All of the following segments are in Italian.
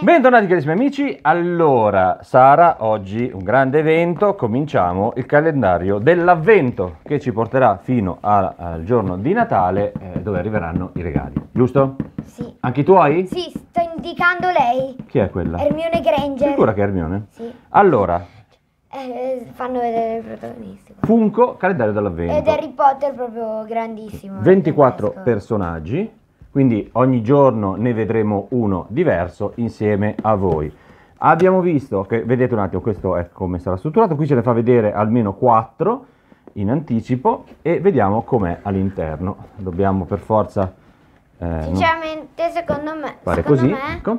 Bentornati carissimi amici, allora Sara, oggi un grande evento, cominciamo il calendario dell'avvento che ci porterà fino a, al giorno di Natale eh, dove arriveranno i regali, giusto? Sì. Anche i tuoi? Sì, sto indicando lei. Chi è quella? Hermione Granger. Sicura che è Hermione? Sì. Allora, eh, fanno vedere il protagonista. Funko, calendario dell'avvento. Ed Harry Potter proprio grandissimo. 24 personaggi quindi ogni giorno ne vedremo uno diverso insieme a voi. Abbiamo visto che, vedete un attimo, questo è come sarà strutturato, qui ce ne fa vedere almeno 4 in anticipo e vediamo com'è all'interno. Dobbiamo per forza... Eh, Sinceramente, secondo me... Fare così, me... ecco.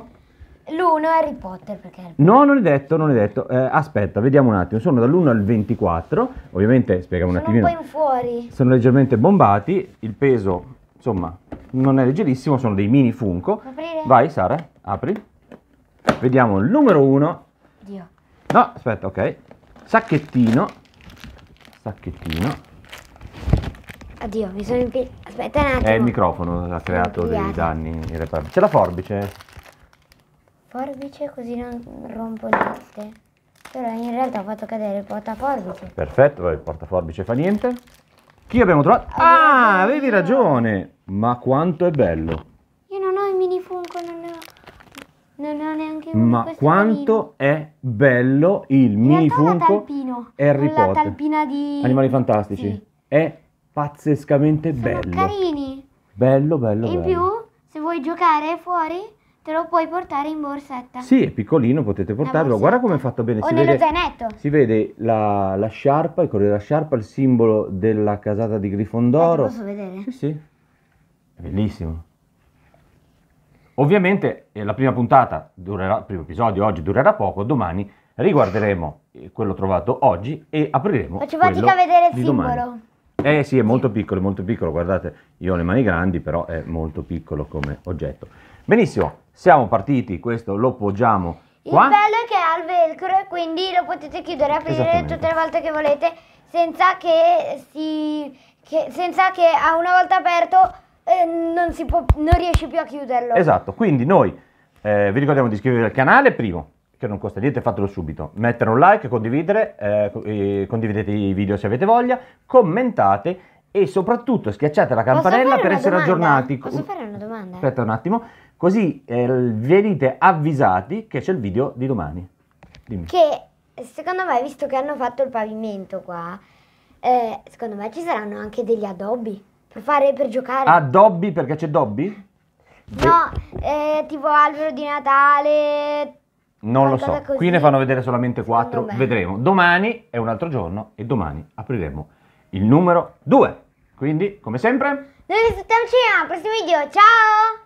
L'1 è Harry Potter perché... Harry No, non è detto, non è detto. Eh, aspetta, vediamo un attimo. Sono dall'1 al 24. Ovviamente, spieghiamo un attimino. Sono un po' in fuori. Sono leggermente bombati. Il peso, insomma, non è leggerissimo, sono dei mini Funko. Aprire. Vai Sara, apri. Vediamo il numero uno. Dio. No, aspetta, ok. Sacchettino. Sacchettino. Addio, mi sono impiegato. Aspetta un attimo. È il microfono ha creato dei danni C'è la forbice. Forbice così non rompo niente. Però in realtà ho fatto cadere il portaforbice. Perfetto, il portaforbice fa niente. Chi abbiamo trovato? Ah, avevi ragione! Ma quanto è bello! Io non ho il mini funko, non ne ho... Non ho neanche uno Ma quanto è bello il mini funko Harry Potter. la talpina di... Animali Fantastici. Sì. È pazzescamente Sono bello. carini. Bello, bello, e bello. in più, se vuoi giocare fuori, Te lo puoi portare in borsetta. Sì, è piccolino, potete portarlo. Guarda come è fatto bene. O si nello vede, zainetto. Si vede la, la sciarpa, il colore della sciarpa, il simbolo della casata di Grifondoro. Lo posso vedere? Sì, sì. È bellissimo. Ovviamente eh, la prima puntata, durerà, il primo episodio oggi durerà poco, domani riguarderemo eh, quello trovato oggi e apriremo Faccio fatica a vedere il simbolo. Domani. Eh sì, è molto piccolo, molto piccolo, guardate, io ho le mani grandi, però è molto piccolo come oggetto. Benissimo, siamo partiti, questo lo poggiamo qua. Il bello è che ha il velcro e quindi lo potete chiudere e aprire tutte le volte che volete senza che, si, che, senza che una volta aperto eh, non, può, non riesci più a chiuderlo. Esatto, quindi noi eh, vi ricordiamo di iscrivervi al canale, primo, che non costa niente, fatelo subito. Mettere un like, condividere, eh, condividete i video se avete voglia, commentate e soprattutto schiacciate la campanella per essere domanda? aggiornati. Posso fare una domanda? Aspetta un attimo, così eh, venite avvisati che c'è il video di domani. Dimmi. Che secondo me, visto che hanno fatto il pavimento qua, eh, secondo me ci saranno anche degli adobbi per fare per giocare. Adobbi perché c'è Dobby? No, eh, tipo albero di Natale, non lo so, così. qui ne fanno vedere solamente 4, vedremo. Domani è un altro giorno e domani apriremo il numero 2. Quindi, come sempre... Noi ci aspettiamo al prossimo video, ciao!